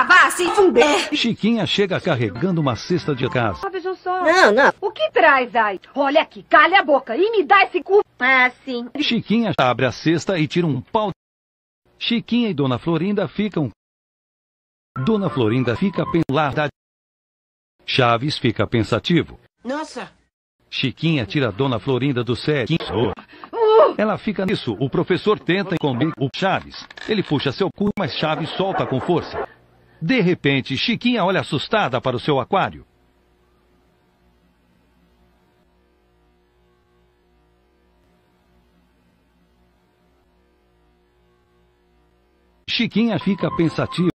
Ah, vá se Chiquinha chega carregando uma cesta de casa. Ah, vejam só. Não, não. O que traz aí? Olha aqui, calha a boca e me dá esse cu. Ah, sim. Chiquinha abre a cesta e tira um pau. Chiquinha e Dona Florinda ficam. Dona Florinda fica pelada. Chaves fica pensativo. Nossa. Chiquinha tira Dona Florinda do sério. Uh! Ela fica nisso. O professor tenta comigo o Chaves. Ele puxa seu cu, mas Chaves solta com força. De repente, Chiquinha olha assustada para o seu aquário. Chiquinha fica pensativa.